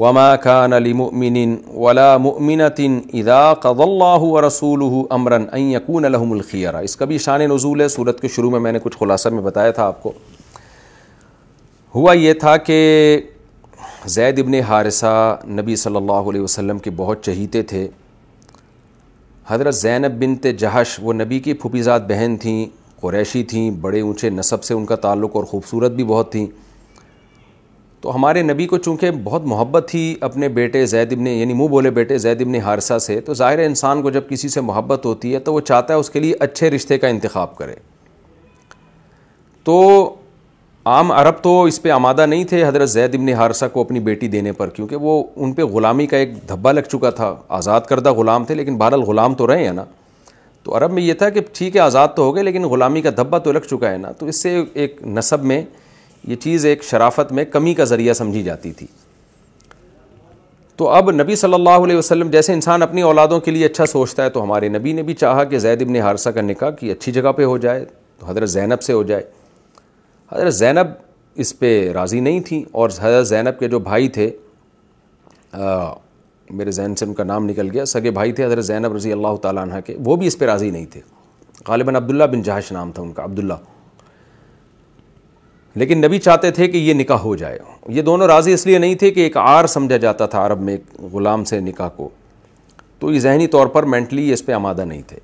वमा कान लिमिन वला मुमिनतिन इदा कदल्ला रसूल अमरन यकून लहमलखियारा इसका भी शान नज़ूल है सूरत के शुरू में मैंने कुछ खुलासा में बताया था आपको हुआ ये था कि जैद इबन हारसा नबी सल्लल्लाहु अलैहि वसल्लम के बहुत चहीते थे हज़रत ज़ैनब बिन जहश वो नबी की फुपीज़ात बहन थीं क्रैशी थीं बड़े ऊँचे नसब से उनका ताल्लुक़ और ख़ूबसूरत भी बहुत थीं तो हमारे नबी को चूँकि बहुत मोहब्बत थी अपने बेटे जैद इबन यानी मुँह बोले बेटे जैद इबन हारसा से तो ज़ाहिर इंसान को जब किसी से मोहब्बत होती है तो वो चाहता है उसके लिए अच्छे रिश्ते का इंतखब करे तो आम अरब तो इस पर आमादा नहीं थे हज़रत जैद इबन हारसा को अपनी बेटी देने पर क्योंकि वो उन पर ग़ुलामी का एक धब्बा लग चुका था आज़ाद करदा ग़ुलाम थे लेकिन बहरल ग़ुलाम तो रहे हैं ना तो अरब में ये था कि ठीक है आज़ाद तो हो गए लेकिन ग़ुलामी का धब्बा तो लग चुका है ना तो इससे एक नसब में ये चीज़ एक शराफत में कमी का ज़रिया समझी जाती थी तो अब नबी सल्लल्लाहु अलैहि वसल्लम जैसे इंसान अपनी औलादों के लिए अच्छा सोचता है तो हमारे नबी ने भी चाहा कि जैद इबन हारसा का निका कि अच्छी जगह पे हो जाए तो हज़रत ज़ैनब से हो जाए हज़रत ज़ैनब इस पर राज़ी नहीं थी और हज़रत ज़ैनब के जो भाई थे आ, मेरे जैन से उनका नाम निकल गया सगे भाई थे हज़रत ज़ैनब रज़ी अल्लाह तह के वो भी इस पर राज़ी नहीं थे गालिबा अब्दुल्ला बिन जहाश नाम था उनका अब्दुल्ला लेकिन नबी चाहते थे कि ये निकाह हो जाए ये दोनों राज़ी इसलिए नहीं थे कि एक आर समझा जाता था अरब में ग़ुलाम से निका को तो ये जहनी तौर पर मैंटली इस पर आमादा नहीं थे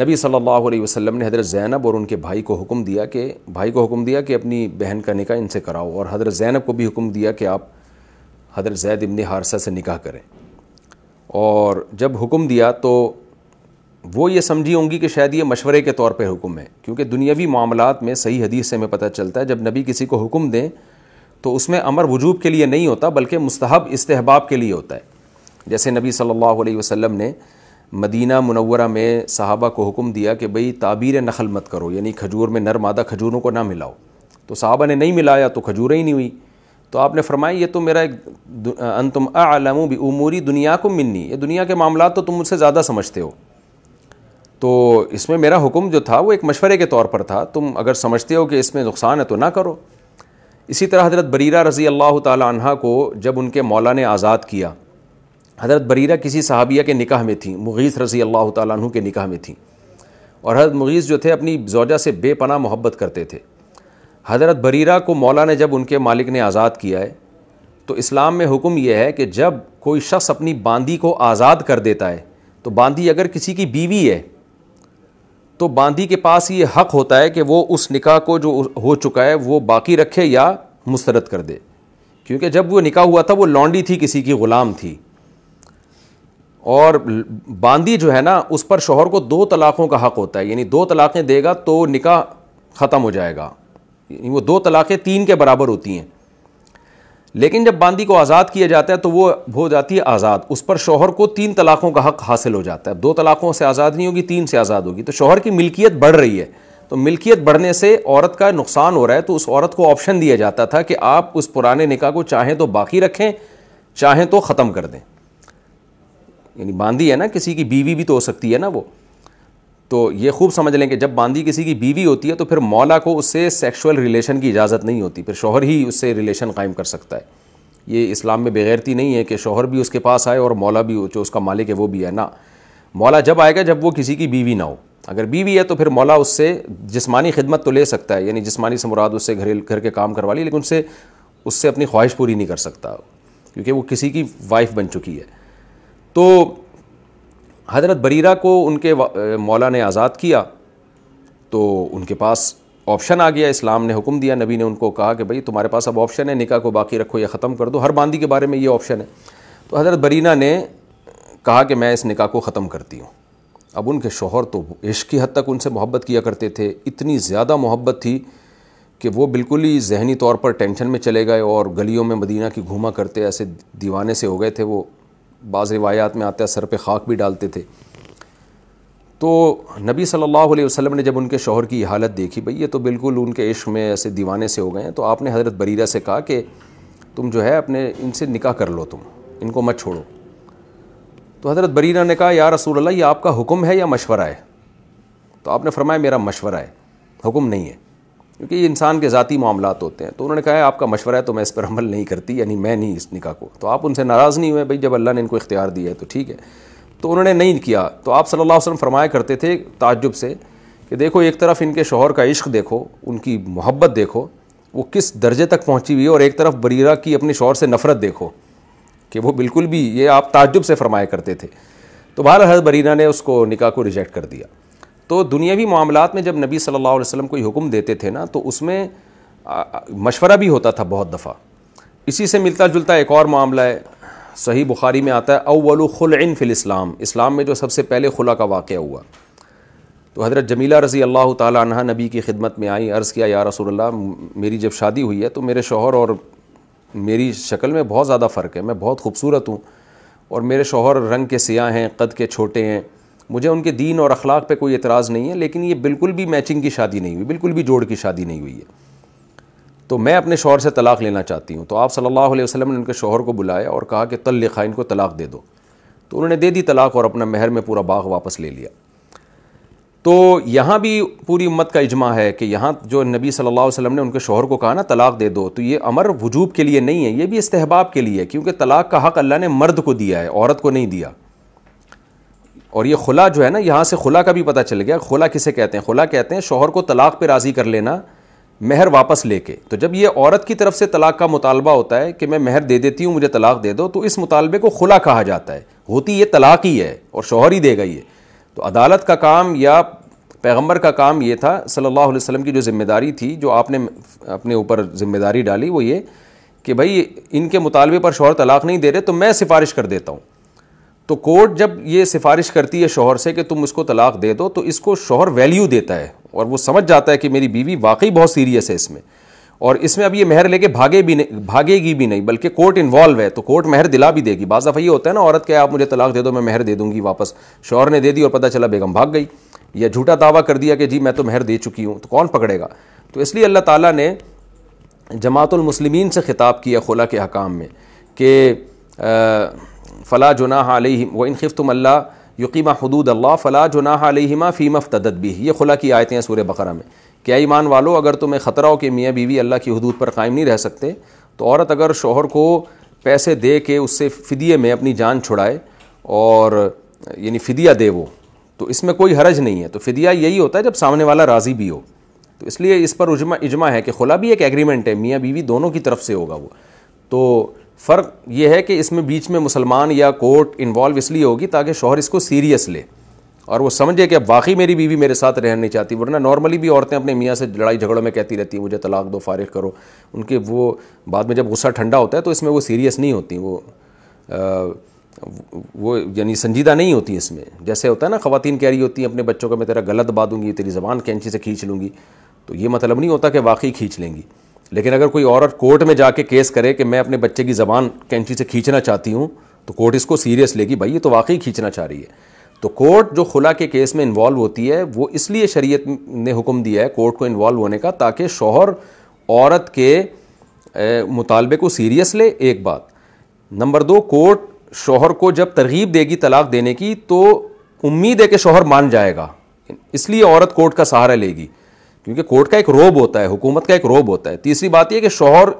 नबी सल्लल्लाहु अलैहि वसल्लम ने हज़रत ज़ैनब और उनके भाई को हुक्म दिया कि भाई को हुक्म दिया कि अपनी बहन का निकाह इनसे कराओ और हज़रत ज़ैनब को भी हुक्म दिया कि आप हज़रत जैद इबन हारसा से निकाह करें और जब हुक्म दिया तो वो ये समझी होंगी कि शायद ये मशवरे के तौर पे हुक्म है क्योंकि दुनियावी मामला में सही हदीस से हमें पता चलता है जब नबी किसी को हुक्म दें तो उसमें अमर वजूब के लिए नहीं होता बल्कि मुस्तहब इस्तेहबाब के लिए होता है जैसे नबी सल्लल्लाहु अलैहि वसल्लम ने मदीना मुनवरा में साहबा को हुक्म दिया कि भई ताबीर नखल मत करो यानी खजूर में नर मादा खजूरों को ना मिलाओ तो साहबा ने नहीं मिलाया तो खजूरें ही नहीं हुई तो आपने फरमाया ये तो मेरा एक अनतम आलम भी उमूरी दुनिया को मिलनी ये दुनिया के मामला तो तुम मुझसे ज़्यादा समझते हो तो इसमें मेरा हुक्म जो था वो एक मशवरे के तौर पर था तुम अगर समझते हो कि इसमें नुकसान है तो ना करो इसी तरह हज़रत बरीरा रज़ी अल्लाह तह को जब उनके मौला ने आज़ाद किया हज़रत बरीरा किसी सहाबिया के निकाह में थी मुगीस रज़ी अल्लाह तु के निकाह में थी और हज़रत मुगीस जो थे अपनी जौजा से बेपना मोहब्बत करते थे हज़रत बरीरा को मौला ने जब उनके मालिक ने आज़ाद किया है तो इस्लाम में हुक्म यह है कि जब कोई शख्स अपनी बांदी को आज़ाद कर देता है तो बांदी अगर किसी की बीवी है तो बांदी के पास ये हक होता है कि वो उस निकाह को जो हो चुका है वो बाकी रखे या मुस्तरद कर दे क्योंकि जब वो निकाह हुआ था वो लॉन्डी थी किसी की ग़ुलाम थी और बांदी जो है ना उस पर शोहर को दो तलाक़ों का हक़ होता है यानी दो तलाक़ें देगा तो निकाह ख़त्म हो जाएगा यानी वो दो तलाक़ें तीन के बराबर होती हैं लेकिन जब बांदी को आज़ाद किया जाता है तो वो हो जाती है आज़ाद उस पर शोहर को तीन तलाक़ों का हक़ हासिल हो जाता है दो तलाक़ों से आज़ाद नहीं होगी तीन से आज़ाद होगी तो शोहर की मिल्कियत बढ़ रही है तो मिल्कियत बढ़ने से औरत का नुकसान हो रहा है तो उस औरत को ऑप्शन दिया जाता था कि आप उस पुराने निका को चाहें तो बाकी रखें चाहें तो ख़त्म कर दें यानी बांदी है ना किसी की बीवी भी तो हो सकती है ना वो तो ये खूब समझ लें कि जब बांदी किसी की बीवी होती है तो फिर मौला को उससे सेक्सुअल रिलेशन की इजाज़त नहीं होती फिर शोहर ही उससे रिलेशन कायम कर सकता है ये इस्लाम में बेगैरती नहीं है कि शोहर भी उसके पास आए और मौला भी जो उसका मालिक है वो भी है ना मौला जब आएगा जब वो किसी की बीवी ना हो अगर बीवी है तो फिर मौला उससे जिसमानी खिदमत तो ले सकता है यानी जिसमानी से मुराद उससे घरेल घर के काम करवा ली लेकिन उससे उससे अपनी ख्वाहिश पूरी नहीं कर सकता क्योंकि वो किसी की वाइफ बन चुकी है तो हजरत बरीरा को उनके मौला ने आज़ाद किया तो उनके पास ऑप्शन आ गया इस्लाम ने हुक्म दिया नबी ने उनको कहा कि भाई तुम्हारे पास अब ऑप्शन है निका को बाकी रखो या ख़त्म कर दो हर बांदी के बारे में ये ऑप्शन है तो हज़रत बरीना ने कहा कि मैं इस निका को ख़त्म करती हूँ अब उनके शोहर तो इश्क की हद तक उनसे मोहब्बत किया करते थे इतनी ज़्यादा मोहब्बत थी कि वो बिल्कुल ही जहनी तौर पर टेंशन में चले गए और गलियों में मदीना की घूमा करते ऐसे दीवाने से हो गए थे वो बाज़ रिवायात में आता है सर पर खाक भी डालते थे तो नबी सल्लल्लाहु अलैहि वसल्लम ने जब उनके शोहर की हालत देखी भई ये तो बिल्कुल उनके इश्क में ऐसे दीवाने से हो गए तो आपने हज़रत बरीरा से कहा कि तुम जो है अपने इनसे निकाह कर लो तुम इनको मत छोड़ो तो हज़रत बरीरा ने कहा यार रसूल अल्लाह ये आपका हुक्म है या मशवरा है तो आपने फरमाया मेरा मशवरा है हुक्म नहीं है क्योंकि ये इंसान के ज़ाती मामला होते हैं तो उन्होंने कहा है आपका मशवरा है तो मैं इस पर अमल नहीं करती यानी मैं नहीं इस निका को तो आप उनसे नाराज़ नहीं हुए भाई जब अल्लाह ने इनको इख्तियार दिया है तो ठीक है तो उन्होंने नहीं किया तो आप सल्ला अलैहि फरमाया करते थे ताज्जुब से कि देखो एक तरफ इनके शोहर का इश्क देखो उनकी मोहब्बत देखो वो किस दर्जे तक पहुँची हुई है और एक तरफ बरीरा की अपने शोहर से नफरत देखो कि वो बिल्कुल भी ये आप ताज्जुब से फरमाया करते थे तो बहर हजरत बरीना ने उसको निका को रिजेक्ट कर दिया तो दुनियावी मामला में जब नबी सल्लल्लाहु अलैहि वसल्लम कोई हुक्म देते थे ना तो उसमें मशवरा भी होता था बहुत दफ़ा इसी से मिलता जुलता एक और मामला है सही बुखारी में आता है अव्वल खुलन फिल इस्लाम इस्लाम में जो सबसे पहले खुला का वाक़ हुआ तो हज़रत जमीला रज़ी अल्लाह तह नबी की खिदमत में आई अर्ज़ किया या रसोल्ला मेरी जब शादी हुई है तो मेरे शोहर और मेरी शक्ल में बहुत ज़्यादा फ़र्क है मैं बहुत खूबसूरत हूँ और मेरे शोहर रंग के सियाह हैं कद के छोटे हैं मुझे उनके दीन और अखलाक पे कोई एतराज़ नहीं है लेकिन ये बिल्कुल भी मैचिंग की शादी नहीं हुई बिल्कुल भी जोड़ की शादी नहीं हुई है तो मैं अपने शोहर से तलाक़ लेना चाहती हूँ तो आप सल्लल्लाहु अलैहि वसल्लम ने उनके शोहर को बुलाया और कहा कि तल लिखा इनको तलाक़ दे दो तो उन्होंने दे दी तलाक़ और अपना महर में पूरा बाग वापस ले लिया तो यहाँ भी पूरी उम्मत का इजमा है कि यहाँ जो नबी सल्लल्लाहु अलैहि वसल्लम ने उनके शोहर को कहा ना तलाक़ दे दो तो ये अमर वजूब के लिए नहीं है ये भी इस्तेहबाब के लिए है क्योंकि तलाक़ का हक़ अल्लाह ने मर्द को दिया है औरत को नहीं दिया और ये खुला जो है ना यहाँ से खुला का भी पता चल गया खुला किसे कहते हैं खुला कहते हैं शोहर को तलाक पर राज़ी कर लेना महर वापस लेके तो जब ये औरत की तरफ से तलाक का मुतालबा होता है कि मैं महर दे देती हूँ मुझे तलाक दे दो तो इस मुतालबे को खुला कहा जाता है होती ये तलाक ही है और शोहर ही देगा ये तो अदालत का काम या पैगंबर का काम ये था सल्लल्लाहु अलैहि वसल्लम की जो जिम्मेदारी थी जो आपने अपने ऊपर जिम्मेदारी डाली वो ये कि भाई इनके मुतालबे पर शोहर तलाक नहीं दे रहे तो मैं सिफारिश कर देता हूँ तो कोर्ट जब ये सिफारिश करती है शोहर से कि तुम इसको तलाक दे दो तो इसको शोहर वैल्यू देता है और वो समझ जाता है कि मेरी बीवी वाकई बहुत सीरियस है इसमें और इसमें अब ये महर लेके भागे भी नहीं भागेगी भी नहीं बल्कि कोर्ट इन्वॉल्व है तो कोर्ट महर दिला भी देगी बाज़ दफ़ा ये होता है ना औरत क्या आप मुझे तलाक दे दो मैं महर दे दूंगी वापस शोहर ने दे दी और पता चला बेगम भाग गई या झूठा दावा कर दिया कि जी मैं तो मेहर दे चुकी हूँ तो कौन पकड़ेगा तो इसलिए अल्लाह ताला ने जमातुलमसलिमीन से ख़िताब किया खुला के हकाम में कि फ़ला जुना आलिम व इन खिफ़तम अल्लाह यकीमा हदूद अल्लाह फ़ला जुना फ़ीम फ़ी मफ़तदत भी ये खुला की आयतें हैं सूर्य बकरा में क्या ईमान वालो अगर तुम्हें ख़तरा हो कि मियाँ बीवी अल्लाह की हदूद पर कायम नहीं रह सकते तो औरत अगर शोहर को पैसे दे के उससे फ़िदिये में अपनी जान छुड़ाए और यानी फ़िदिया दे वो तो इसमें कोई हरज नहीं है तो फ़दिया यही होता है जब सामने वाला राज़ी भी हो तो इसलिए इस पर उजमा इजमा है कि खुला भी एक एग्रीमेंट है मियाँ बीवी दोनों की तरफ से होगा वो तो फ़र्क यह है कि इसमें बीच में मुसलमान या कोर्ट इन्वॉल्व इसलिए होगी ताकि शोहर इसको सीरियस ले और वो समझे कि अब वाकई मेरी बीवी मेरे साथ रहना नहीं चाहती वरना नॉर्मली भी औरतें अपने मियाँ से लड़ाई झगड़ों में कहती रहती हैं मुझे तलाक दो फारिग करो उनके वो बाद में जब गुस्सा ठंडा होता है तो इसमें वो सीरियस नहीं होती वो आ, वो यानी संजीदा नहीं होती इसमें जैसे होता है ना ख़वान कह रही होती हैं अपने बच्चों का मैं तेरा गलत बात दूँगी तेरी ज़बान कैंची से खींच लूँगी तो ये मतलब नहीं होता कि वाकई खींच लेंगी लेकिन अगर कोई औरत कोर्ट में जाके केस करे कि मैं अपने बच्चे की ज़बान कैंची से खींचना चाहती हूँ तो कोर्ट इसको सीरियस लेगी भाई ये तो वाकई खींचना चाह रही है तो कोर्ट जो खुला के केस में इन्वॉल्व होती है वो इसलिए शरीयत ने हुक्म दिया है कोर्ट को इन्वॉल्व होने का ताकि शोहर औरत के मुतालबे को सीरियस ले एक बात नंबर दो कोर्ट शोहर को जब तरगीब देगी तलाक देने की तो उम्मीद है कि शोहर मान जाएगा इसलिए औरत कोर्ट का सहारा लेगी क्योंकि कोर्ट का एक रोब होता है हुकूमत का एक रोब होता है तीसरी बात यह कि शोहर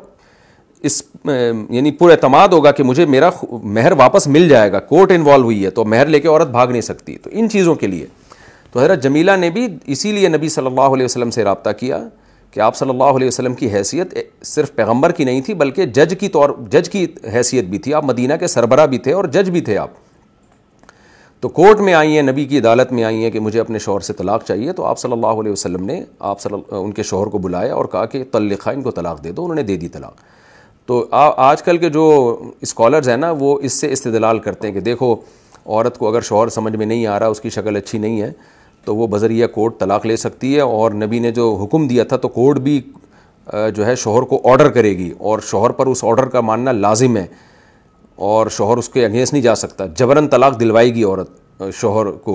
इस यानी पुरमाद होगा कि मुझे मेरा महर वापस मिल जाएगा कोर्ट इन्वॉल्व हुई है तो महर लेके औरत भाग नहीं सकती तो इन चीज़ों के लिए तो हजरत जमीला ने भी इसीलिए नबी सल्लल्लाहु अलैहि वसल्लम से रबता किया कि आप सल्लल्लाहु अलैहि वसल्लम की हैसियत सिर्फ पैगंबर की नहीं थी बल्कि जज की तौर जज की हैसियत भी थी आप मदीना के सरबरा भी थे और जज भी थे आप तो कोर्ट में आई हैं नबी की अदालत में आई हैं कि मुझे अपने शोहर से तलाक़ चाहिए तो आप सल्लल्लाहु अलैहि वसल्लम ने आप सल उनके शोहर को बुलाया और कहा कि तल्लिखा इनको तलाक़ दे दो उन्होंने दे दी तलाक़ तो आजकल के जो स्कॉलर्स हैं ना वो इससे इस्तलाल करते हैं कि देखो औरत को अगर शोहर समझ में नहीं आ रहा उसकी शक्ल अच्छी नहीं है तो वो बजरिया कोर्ट तलाक़ ले सकती है और नबी ने जो हुक्म दिया था तो कोर्ट भी जो है शोहर को ऑर्डर करेगी और शोहर पर उस ऑर्डर का मानना लाजिम है और शोहर उसके अगेंस्ट नहीं जा सकता जबरन तलाक दिलवाएगी औरत शोहर को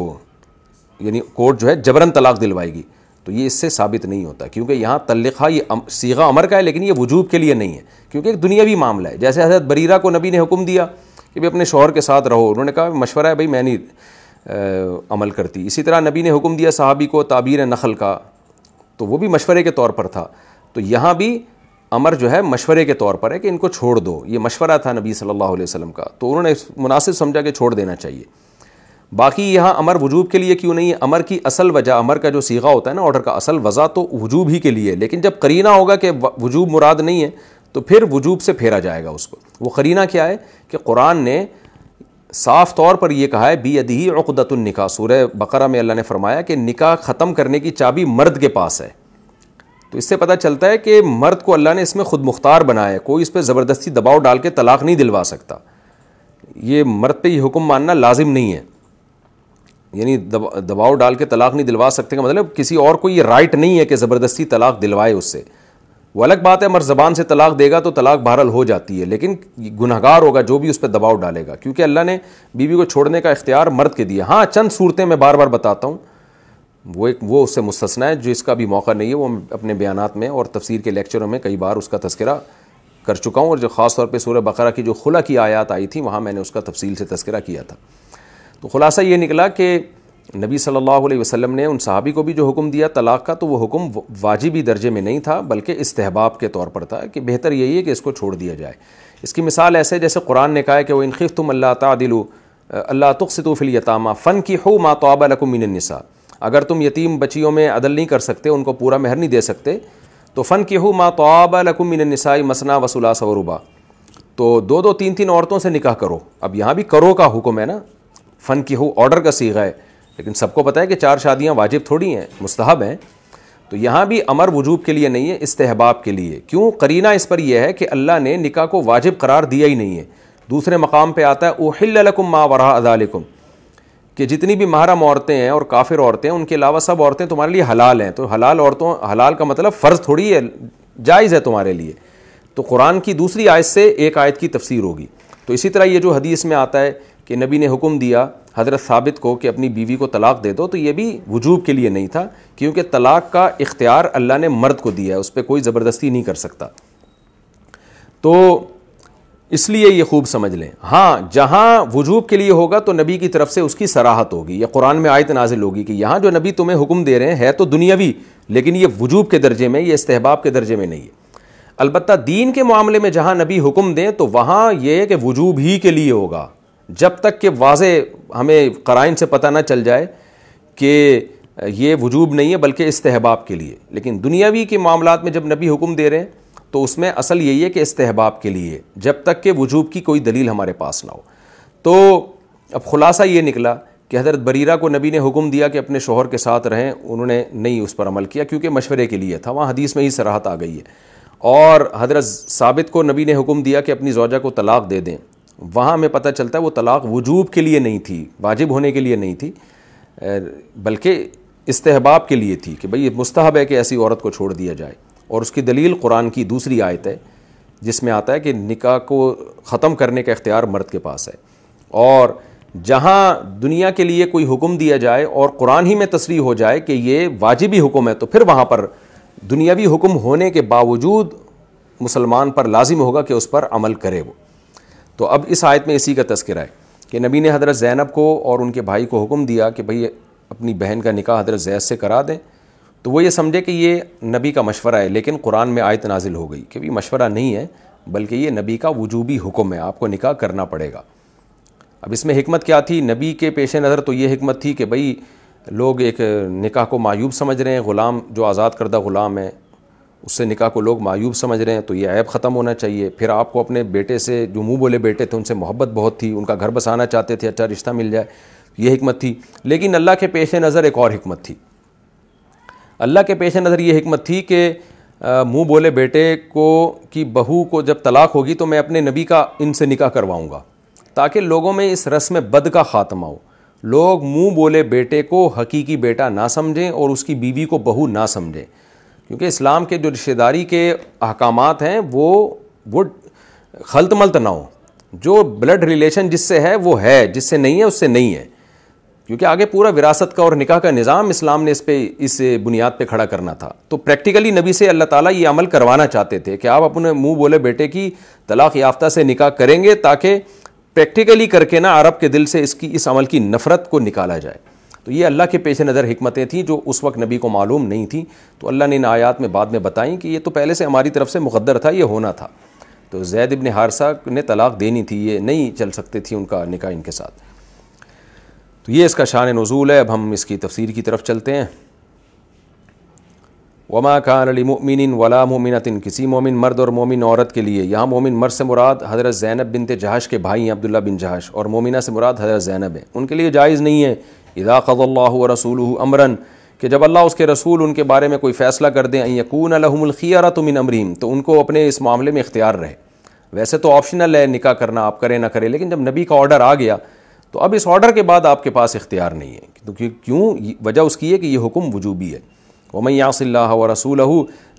यानी कोर्ट जो है जबरन तलाक दिलवाएगी तो ये इससे साबित नहीं होता क्योंकि यहाँ तल्लिखा ये अम, सीगा अमर का है लेकिन ये वजूब के लिए नहीं है क्योंकि एक दुनियावी मामला है जैसे हजरत बरीरा को नबी ने हुक्म दिया कि भाई अपने शोहर के साथ रहो उन्होंने कहा मशवरा है भाई मैं नहीं आ, अमल करती इसी तरह नबी ने हुक्म दिया साहबी को ताबीर नखल का तो वो भी मशवरे के तौर पर था तो यहाँ भी अमर जो है मशवरे के तौर पर है कि इनको छोड़ दो ये मशवरा था नबी सल्लल्लाहु अलैहि वसल्लम का तो उन्होंने मुनासिब समझा कि छोड़ देना चाहिए बाकी यहाँ अमर वजूब के लिए क्यों नहीं है अमर की असल वजह अमर का जो सीगा होता है ना ऑर्डर का असल वजह तो वजूब ही के लिए लेकिन जब करीना होगा कि वजूब मुराद नहीं है तो फिर वजूब से फेरा जाएगा उसको वो करीना क्या है कि कुरान ने साफ तौर पर यह कहा है बी अदी निका सूर बकरा में अल्लाह ने फरमाया कि निकाह ख़त्म करने की चाबी मर्द के पास है तो इससे पता चलता है कि मर्द को अल्लाह ने इसमें खुद मुख्तार बनाया है कोई इस पर ज़बरदस्ती दबाव डाल के तलाक नहीं दिलवा सकता ये मर्द पे ये हुक्म मानना लाजिम नहीं है यानी दबा, दबाव डाल के तलाक नहीं दिलवा सकते का मतलब किसी और को ये राइट नहीं है कि ज़बरदस्ती तलाक दिलवाए उससे वो अलग बात है मर्द जबान से तलाक देगा तो तलाक बहरल हो जाती है लेकिन गुनहगार होगा जो भी उस पर दबाव डालेगा क्योंकि अल्लाह ने बीवी को छोड़ने का इख्तियार मर्द के दिया हाँ चंद सूरतें मैं बार बार बताता हूँ वो एक वो उससे मुस्तना है जिसका भी मौका नहीं है वो अपने बयान में और तफसीर के लेक्चरों में कई बार उसका तस्करा कर चुका हूँ और जो ख़ास तौर पर सूर्य बकरा की जो खुला की आयात आई थी वहाँ मैंने उसका तफसील से तस्करा किया था तो ख़ुलासा ये निकला कि नबी सल्लल्लाहु अलैहि वसल्लम ने उन सहाबी को भी जो हुक्म दिया तलाक़ का तो वो हुक्म वाजिबी दर्जे में नहीं था बल्कि इस्तेहबाब के तौर पर था कि बेहतर यही है कि इसको छोड़ दिया जाए इसकी मिसाल ऐसे जैसे कुरान ने कहा है कि वह इनखिफ़ तुम अल्लाह तादिलू अल्लाह तुख से फ़िल यतामा फ़न की हो मातबा निसा अगर तुम यतीम बच्चियों में अदल नहीं कर सकते उनको पूरा महर नहीं दे सकते तो फ़न के हो माँ तोबा मसना वसूला सवरूबा तो दो दो तीन तीन औरतों से निकाह करो अब यहाँ भी करो का हुक्म है ना फ़न के हो ऑर्डर का सीखा है लेकिन सबको पता है कि चार शादियाँ वाजिब थोड़ी हैं मुस्तहब हैं तो यहाँ भी अमर वजूब के लिए नहीं है इस्तेहबाब के लिए क्यों करीना इस पर यह है कि अल्लाह ने निका को वाजिब करार दिया ही नहीं है दूसरे मकाम पर आता है ओहिलकुम माँ वरा अदालकुम कि जितनी भी महरम औरतें हैं और काफिर औरतें हैं उनके अलावा सब औरतें तुम्हारे लिए हलाल हैं तो हलाल औरतों हलाल का मतलब फ़र्ज़ थोड़ी है जायज़ है तुम्हारे लिए तो कुरान की दूसरी आयत से एक आयत की तफसीर होगी तो इसी तरह ये जो हदीस में आता है कि नबी ने हुक्म दिया हज़रत साबित को कि अपनी बीवी को तलाक़ दे दो तो ये भी वजूब के लिए नहीं था क्योंकि तलाक़ का इख्तियार अल्लाह ने मर्द को दिया है उस पर कोई ज़बरदस्ती नहीं कर सकता तो इसलिए ये खूब समझ लें हाँ जहाँ वजूब के लिए होगा तो नबी की तरफ से उसकी सराहत होगी या कुरान में आयत नाजिल होगी कि यहाँ जो नबी तुम्हें हुक्म दे रहे हैं तो दुनियावी लेकिन ये वजूब के दर्जे में ये इस्तेहबाब के दर्जे में नहीं है अलबत् दीन के मामले में जहाँ नबी हुक्म दें तो वहाँ यह है कि वजूब ही के लिए होगा जब तक कि वाज हमें कराइन से पता ना चल जाए कि ये वजूब नहीं है बल्कि इस्तेहबाब के लिए लेकिन दुनियावी के मामला में जब नबी हुक्म दे रहे हैं तो उसमें असल यही है कि इस्तेहबाब के लिए जब तक कि वजूब की कोई दलील हमारे पास ना हो तो अब ख़ुलासा ये निकला कि हज़रत बरीरा को नबी ने हुक्म दिया कि अपने शोहर के साथ रहें उन्होंने नहीं उस पर अमल किया क्योंकि मशवरे के लिए था वहाँ हदीस में ही सराहत आ गई है और हज़रत साबित को नबी ने हुक्म दिया कि अपनी जौजा को तलाक़ दे दें वहाँ हमें पता चलता है वो तलाक़ वजूब के लिए नहीं थी वाजिब होने के लिए नहीं थी बल्कि इस्तेहबाब के लिए थी कि भाई ये मुस्तहब है कि ऐसी औरत को छोड़ दिया जाए और उसकी दलील कुरान की दूसरी आयत है जिसमें आता है कि निकाह को ख़त्म करने का इख्तियार मर्द के पास है और जहाँ दुनिया के लिए कोई हुक्म दिया जाए और कुरान ही में तस्री हो जाए कि ये वाजिबी हुक्म है तो फिर वहाँ पर दुनियावी हुक्म होने के बावजूद मुसलमान पर लाजिम होगा कि उस पर अमल करे वो तो अब इस आयत में इसी का तस्करा है कि नबी ने हज़रत ज़ैनब को और उनके भाई को हुक्म दिया कि भाई अपनी बहन का निकाह हज़रत जैद से करा दें तो वो ये समझे कि ये नबी का मशवरा है लेकिन कुरान में आयत नाजिल हो गई कि भी मशवरा नहीं है बल्कि ये नबी का वजूबी हुक्म है आपको निकाह करना पड़ेगा अब इसमें हमत क्या थी नबी के पेश नज़र तो ये हमत थी कि भई लोग एक निकाह को मायूब समझ रहे हैं ग़ुलाम जो आज़ाद करदा ग़ुलाम है उससे निकाह को लोग मायूब समझ रहे हैं तो ये ऐप ख़त्म होना चाहिए फिर आपको अपने बेटे से जो मुँह बोले बेटे थे उनसे मोहब्बत बहुत थी उनका घर बसाना चाहते थे अच्छा रिश्ता मिल जाए ये हमत थी लेकिन अल्लाह के पेश नज़र एक और हमत थी अल्लाह के पेश नज़र ये हमत थी कि मुँह बोले बेटे को कि बहू को जब तलाक होगी तो मैं अपने नबी का इनसे निकाह करवाऊँगा ताकि लोगों में इस रस्म बद का ख़ात्मा हो लोग मुँह बोले बेटे को हकीकी बेटा ना समझें और उसकी बीवी को बहू ना समझें क्योंकि इस्लाम के जो रिश्तेदारी के अहकाम हैं वो वो खलत मलत ना हो जो ब्लड रिलेशन जिससे है वो है जिससे नहीं है उससे नहीं है क्योंकि आगे पूरा विरासत का और निकाह का निज़ाम इस्लाम ने इस पे इस बुनियाद पे खड़ा करना था तो प्रैक्टिकली नबी से अल्लाह ताला ये अमल करवाना चाहते थे कि आप अपने मुंह बोले बेटे की तलाक़ याफ्ता से निकाह करेंगे ताकि प्रैक्टिकली करके ना अरब के दिल से इसकी इस अमल की नफ़रत को निकाला जाए तो ये अल्लाह के पेश नज़र हमतें थीं जो उस वक्त नबी को मालूम नहीं थी तो अल्लाह ने इन आयात में बाद में बताई कि ये तो पहले से हमारी तरफ से मुकदर था ये होना था तो जैद इबन हारसा ने तलाक़ देनी थी ये नहीं चल सकती थी उनका निकाह इनके साथ तो ये इसका शान नज़ूल है अब हम इसकी तफसीर की तरफ चलते हैं वमा खान अली मोमिन वला मोमिनतिन किसी मोमिन मर्द और मोमिन औरत के लिए यहाँ मोमिन मर्द से मुराद हज़रत ज़ैनब बिन जहाज के भाई हैं अब्दुल्ला बिन जहाश और मोमिना से मुराद हज़रत ज़ैनब है उनके लिए जायज़ नहीं है इदा ख़ल्ला रसूल अमरन कि जब अल्लाह उसके रसूल उनके बारे में कोई फ़ैसला कर दें यकून अलहमलखियारा तुम इन अमरीम तो उनको अपने इस मामले में इख्तियार रहे वैसे तो ऑप्शनल है निका करना आप करें ना करें लेकिन जब नबी का ऑर्डर आ गया तो अब इस ऑर्डर के बाद आपके पास इख्तियार नहीं है क्योंकि तो क्यों वजह उसकी है कि ये हुक्म वजूबी है वमन यासिल्ला व रसूल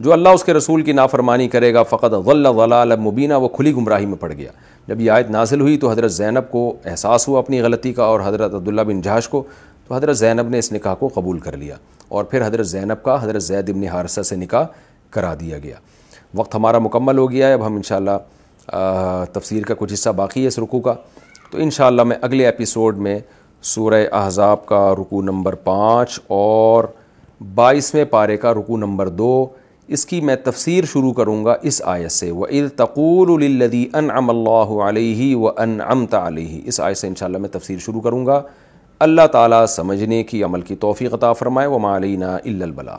जो अल्लाह उसके रसूल की नाफरमानी करेगा फ़कत वल्ल मुबीना वो खुली गुमराही में पड़ गया जब यह आयत नाजिल हुई तो हज़रत ज़ैनब को एहसास हुआ अपनी गलती का और हज़रत अब्दुल्ला बिन जहाश को तो हज़रत ज़ैनब ने इस निकाह को कबूल कर लिया और फिर हज़रत ज़ैनब का हज़रत जैद इबन हारसा से निकाह करा दिया गया वक्त हमारा मुकम्मल हो गया है अब हम इन तफसीर का कुछ हिस्सा बाकी है इस रुकू का तो इन मैं अगले एपिसोड में सूर्य अहज़ाब का रुकू नंबर पाँच और बाईसवें पारे का रुकू नंबर दो इसकी मैं तफसीर शुरू करूँगा इस आयत से व इल तकूलदी अन अमल्लाही व अन अमता तलही इस आयत से इन मैं तफसीर शुरू करूँगा अल्लाह ताला समझने की अमल की तोफ़ी अता फ़रमाए व मालीना इल्लबला